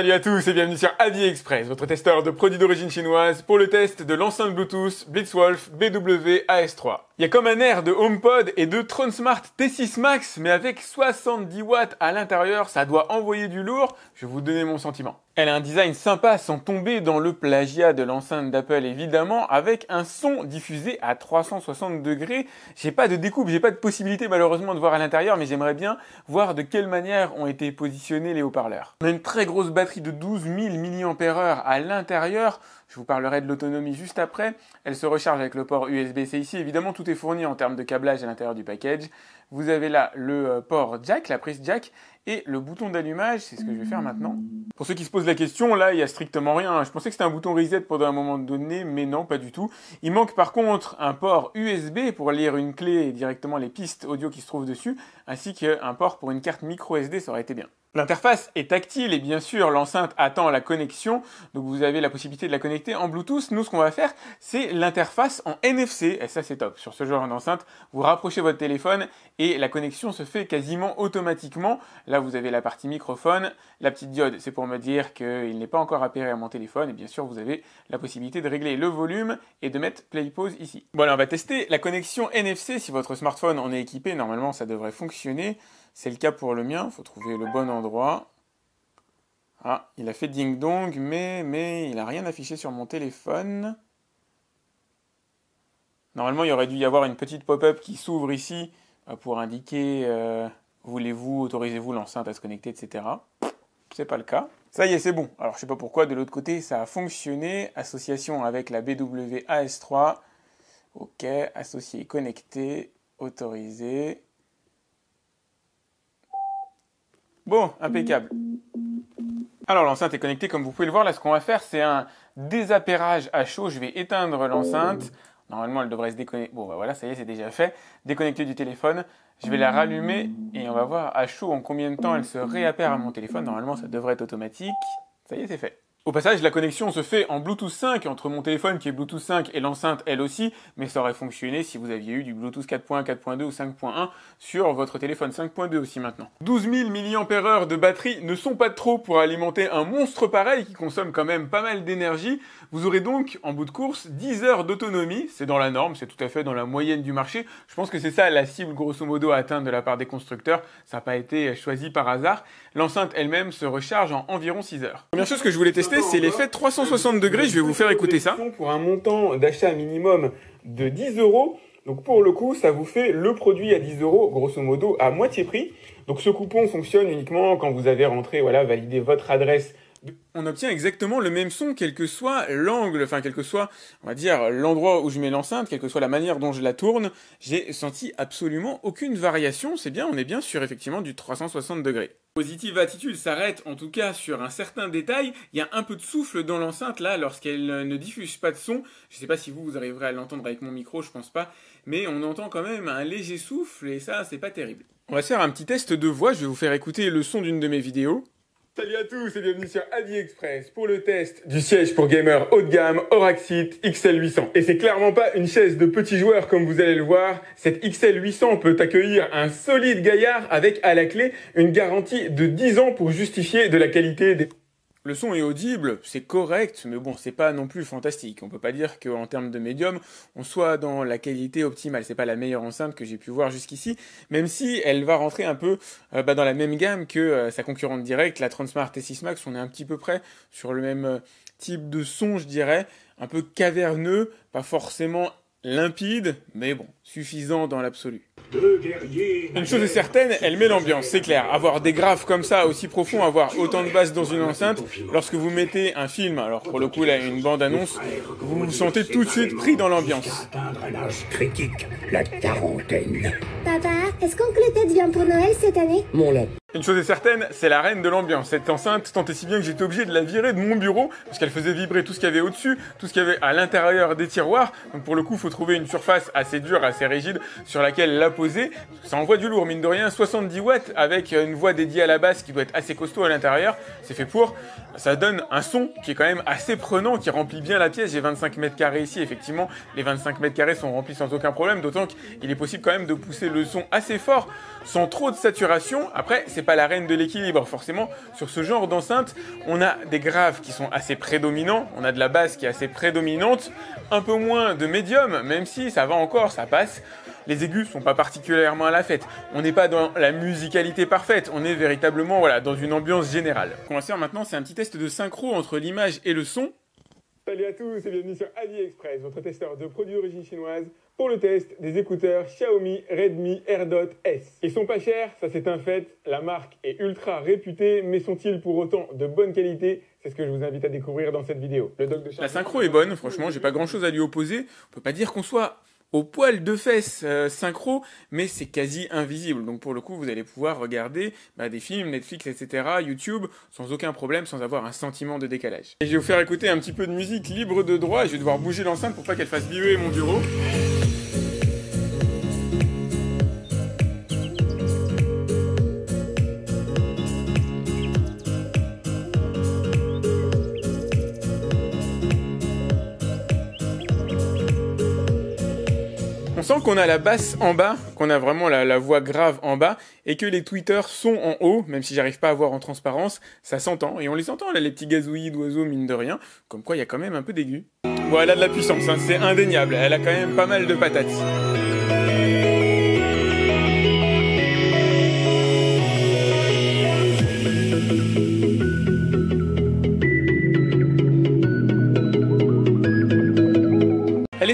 Salut à tous et bienvenue sur Express, votre testeur de produits d'origine chinoise pour le test de l'enceinte Bluetooth Blitzwolf BW AS3. Il y a comme un air de HomePod et de Tron T6 Max, mais avec 70 watts à l'intérieur, ça doit envoyer du lourd. Je vais vous donner mon sentiment. Elle a un design sympa sans tomber dans le plagiat de l'enceinte d'Apple évidemment, avec un son diffusé à 360 degrés. J'ai pas de découpe, j'ai pas de possibilité malheureusement de voir à l'intérieur, mais j'aimerais bien voir de quelle manière ont été positionnés les haut-parleurs. On a une très grosse batterie de 12 000 mAh à l'intérieur, je vous parlerai de l'autonomie juste après. Elle se recharge avec le port USB-C ici. Évidemment, tout est fourni en termes de câblage à l'intérieur du package. Vous avez là le euh, port jack, la prise jack, et le bouton d'allumage, c'est ce que je vais faire maintenant. Pour ceux qui se posent la question, là, il n'y a strictement rien. Hein. Je pensais que c'était un bouton reset pendant un moment donné, mais non, pas du tout. Il manque par contre un port USB pour lire une clé et directement les pistes audio qui se trouvent dessus, ainsi qu'un port pour une carte micro SD, ça aurait été bien. L'interface est tactile et bien sûr l'enceinte attend la connexion, donc vous avez la possibilité de la connecter en Bluetooth. Nous ce qu'on va faire c'est l'interface en NFC et ça c'est top. Sur ce genre d'enceinte vous rapprochez votre téléphone et la connexion se fait quasiment automatiquement. Là vous avez la partie microphone, la petite diode c'est pour me dire qu'il n'est pas encore appairé à mon téléphone et bien sûr vous avez la possibilité de régler le volume et de mettre play pause ici. Bon on va tester la connexion NFC si votre smartphone en est équipé, normalement ça devrait fonctionner. C'est le cas pour le mien, il faut trouver le bon endroit. Ah, il a fait ding dong, mais, mais il n'a rien affiché sur mon téléphone. Normalement, il aurait dû y avoir une petite pop-up qui s'ouvre ici euh, pour indiquer euh, voulez-vous, autorisez-vous l'enceinte à se connecter, etc. C'est pas le cas. Ça y est, c'est bon. Alors, je sais pas pourquoi, de l'autre côté, ça a fonctionné. Association avec la BWAS3. OK, associé, connecté, autorisé. Bon, impeccable. Alors l'enceinte est connectée comme vous pouvez le voir. Là ce qu'on va faire c'est un désappairage à chaud. Je vais éteindre l'enceinte. Normalement elle devrait se déconnecter. Bon bah voilà ça y est c'est déjà fait. Déconnecter du téléphone. Je vais la rallumer et on va voir à chaud en combien de temps elle se réappare à mon téléphone. Normalement ça devrait être automatique. Ça y est c'est fait. Au passage, la connexion se fait en Bluetooth 5 entre mon téléphone qui est Bluetooth 5 et l'enceinte elle aussi, mais ça aurait fonctionné si vous aviez eu du Bluetooth 4.1, 4.2 ou 5.1 sur votre téléphone 5.2 aussi maintenant. 12 000 mAh de batterie ne sont pas trop pour alimenter un monstre pareil qui consomme quand même pas mal d'énergie. Vous aurez donc en bout de course 10 heures d'autonomie, c'est dans la norme, c'est tout à fait dans la moyenne du marché. Je pense que c'est ça la cible grosso modo atteinte de la part des constructeurs, ça n'a pas été choisi par hasard. L'enceinte elle-même se recharge en environ 6 heures. Première chose que je voulais tester c'est l'effet 360 bah, bah, degrés. Je vais vous faire écouter ça. Pour un montant d'achat minimum de 10 euros. Donc pour le coup, ça vous fait le produit à 10 euros, grosso modo, à moitié prix. Donc ce coupon fonctionne uniquement quand vous avez rentré, voilà, validé votre adresse on obtient exactement le même son, quel que soit l'angle, enfin, quel que soit, on va dire, l'endroit où je mets l'enceinte, quelle que soit la manière dont je la tourne, j'ai senti absolument aucune variation. C'est bien, on est bien sur effectivement du 360 degrés. Positive Attitude s'arrête en tout cas sur un certain détail. Il y a un peu de souffle dans l'enceinte là lorsqu'elle euh, ne diffuse pas de son. Je ne sais pas si vous, vous arriverez à l'entendre avec mon micro, je pense pas. Mais on entend quand même un léger souffle et ça, c'est pas terrible. On va faire un petit test de voix. Je vais vous faire écouter le son d'une de mes vidéos. Salut à tous et bienvenue sur AliExpress pour le test du siège pour gamers haut de gamme Oraxit XL800. Et c'est clairement pas une chaise de petits joueurs comme vous allez le voir. Cette XL800 peut accueillir un solide gaillard avec à la clé une garantie de 10 ans pour justifier de la qualité des... Le son est audible, c'est correct, mais bon, c'est pas non plus fantastique. On peut pas dire qu'en termes de médium, on soit dans la qualité optimale. C'est pas la meilleure enceinte que j'ai pu voir jusqu'ici, même si elle va rentrer un peu euh, bah, dans la même gamme que euh, sa concurrente directe, la Transmart T6 Max. On est un petit peu près sur le même euh, type de son, je dirais, un peu caverneux, pas forcément limpide, mais bon, suffisant dans l'absolu. Une chose est certaine, elle met l'ambiance, c'est clair. Avoir des graphes comme ça, aussi profonds, avoir autant de basses dans une enceinte, lorsque vous mettez un film, alors pour le coup là, une bande-annonce, vous vous sentez tout de suite pris dans l'ambiance. la est-ce qu'Oncle vient pour Noël cette année Mon Une chose est certaine, c'est la reine de l'ambiance. Cette enceinte, tant et si bien que j'étais obligé de la virer de mon bureau, parce qu'elle faisait vibrer tout ce qu'il y avait au-dessus, tout ce qu'il y avait à l'intérieur des tiroirs. Donc pour le coup, faut trouver une surface assez dure, assez rigide, sur laquelle la poser. Ça envoie du lourd, mine de rien, 70 watts, avec une voix dédiée à la basse qui doit être assez costaud à l'intérieur. C'est fait pour. Ça donne un son qui est quand même assez prenant, qui remplit bien la pièce. J'ai 25 mètres carrés ici, effectivement. Les 25 mètres carrés sont remplis sans aucun problème, d'autant qu'il est possible quand même de pousser le son assez fort sans trop de saturation. Après, c'est pas la reine de l'équilibre. Forcément, sur ce genre d'enceinte, on a des graves qui sont assez prédominants, on a de la basse qui est assez prédominante, un peu moins de médium, même si ça va encore, ça passe. Les aigus sont pas particulièrement à la fête. On n'est pas dans la musicalité parfaite, on est véritablement voilà, dans une ambiance générale. qu'on va faire maintenant, c'est un petit test de synchro entre l'image et le son. Salut à tous et bienvenue sur AliExpress, votre testeur de produits d'origine chinoise pour le test des écouteurs Xiaomi Redmi AirDot S. Ils sont pas chers, ça c'est un fait, la marque est ultra réputée, mais sont-ils pour autant de bonne qualité C'est ce que je vous invite à découvrir dans cette vidéo. Le doc de la synchro est bonne, franchement, j'ai pas grand chose à lui opposer. On peut pas dire qu'on soit au poil de fesses euh, synchro, mais c'est quasi invisible. Donc pour le coup, vous allez pouvoir regarder bah, des films, Netflix, etc., YouTube, sans aucun problème, sans avoir un sentiment de décalage. Et je vais vous faire écouter un petit peu de musique libre de droit, je vais devoir bouger l'enceinte pour pas qu'elle fasse biber mon bureau. Tant qu'on a la basse en bas, qu'on a vraiment la, voix grave en bas, et que les tweeters sont en haut, même si j'arrive pas à voir en transparence, ça s'entend, et on les entend là, les petits gazouillis d'oiseaux, mine de rien, comme quoi il y a quand même un peu d'aigu. a de la puissance, hein, c'est indéniable, elle a quand même pas mal de patates.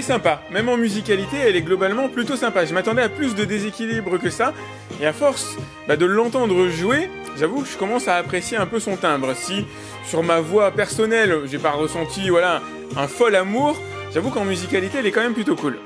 sympa. Même en musicalité, elle est globalement plutôt sympa. Je m'attendais à plus de déséquilibre que ça. Et à force bah, de l'entendre jouer, j'avoue que je commence à apprécier un peu son timbre. Si sur ma voix personnelle, j'ai pas ressenti voilà, un fol amour, j'avoue qu'en musicalité, elle est quand même plutôt cool.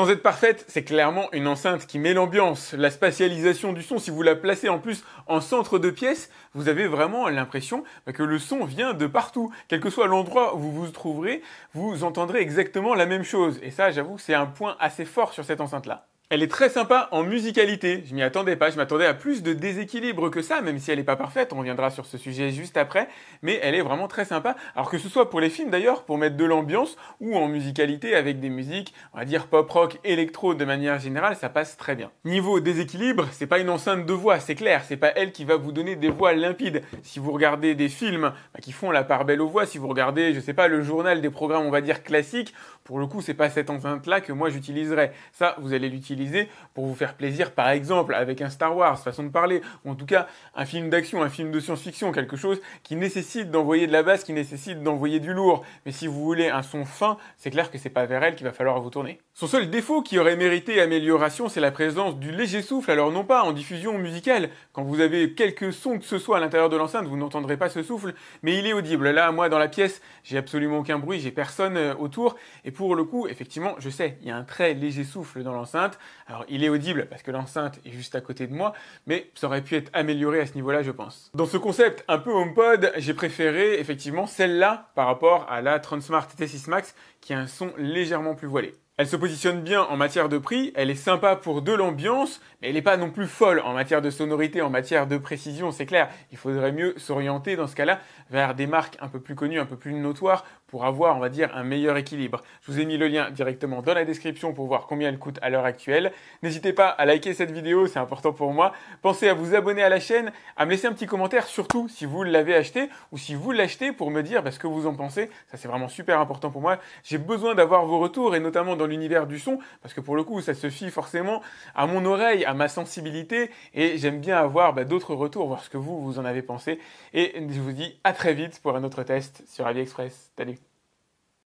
Sans être parfaite, c'est clairement une enceinte qui met l'ambiance, la spatialisation du son. Si vous la placez en plus en centre de pièce, vous avez vraiment l'impression bah, que le son vient de partout. Quel que soit l'endroit où vous vous trouverez, vous entendrez exactement la même chose. Et ça, j'avoue, c'est un point assez fort sur cette enceinte-là. Elle est très sympa en musicalité, je m'y attendais pas, je m'attendais à plus de déséquilibre que ça, même si elle n'est pas parfaite, on reviendra sur ce sujet juste après, mais elle est vraiment très sympa, alors que ce soit pour les films d'ailleurs, pour mettre de l'ambiance, ou en musicalité avec des musiques, on va dire pop-rock, électro de manière générale, ça passe très bien. Niveau déséquilibre, c'est pas une enceinte de voix, c'est clair, c'est pas elle qui va vous donner des voix limpides. Si vous regardez des films bah, qui font la part belle aux voix, si vous regardez, je sais pas, le journal des programmes, on va dire classiques, pour le coup, c'est pas cette enceinte-là que moi j'utiliserais. Ça, vous allez l'utiliser pour vous faire plaisir, par exemple, avec un Star Wars, façon de parler, ou en tout cas un film d'action, un film de science-fiction, quelque chose qui nécessite d'envoyer de la basse, qui nécessite d'envoyer du lourd. Mais si vous voulez un son fin, c'est clair que c'est pas vers elle qu'il va falloir vous tourner. Son seul défaut qui aurait mérité amélioration, c'est la présence du léger souffle, alors non pas en diffusion musicale. Quand vous avez quelques sons que ce soit à l'intérieur de l'enceinte, vous n'entendrez pas ce souffle, mais il est audible. Là, moi, dans la pièce, j'ai absolument aucun bruit, j'ai personne euh, autour, et pour le coup, effectivement, je sais, il y a un très léger souffle dans l'enceinte. Alors il est audible parce que l'enceinte est juste à côté de moi, mais ça aurait pu être amélioré à ce niveau-là, je pense. Dans ce concept un peu HomePod, j'ai préféré effectivement celle-là par rapport à la Transmart T6 Max qui a un son légèrement plus voilé. Elle se positionne bien en matière de prix, elle est sympa pour de l'ambiance, mais elle n'est pas non plus folle en matière de sonorité, en matière de précision, c'est clair. Il faudrait mieux s'orienter dans ce cas-là vers des marques un peu plus connues, un peu plus notoires, pour avoir, on va dire, un meilleur équilibre. Je vous ai mis le lien directement dans la description pour voir combien elle coûte à l'heure actuelle. N'hésitez pas à liker cette vidéo, c'est important pour moi. Pensez à vous abonner à la chaîne, à me laisser un petit commentaire, surtout si vous l'avez acheté ou si vous l'achetez pour me dire bah, ce que vous en pensez. Ça, c'est vraiment super important pour moi. J'ai besoin d'avoir vos retours et notamment dans l'univers du son parce que pour le coup, ça se fie forcément à mon oreille, à ma sensibilité et j'aime bien avoir bah, d'autres retours, voir ce que vous, vous en avez pensé. Et je vous dis à très vite pour un autre test sur AliExpress.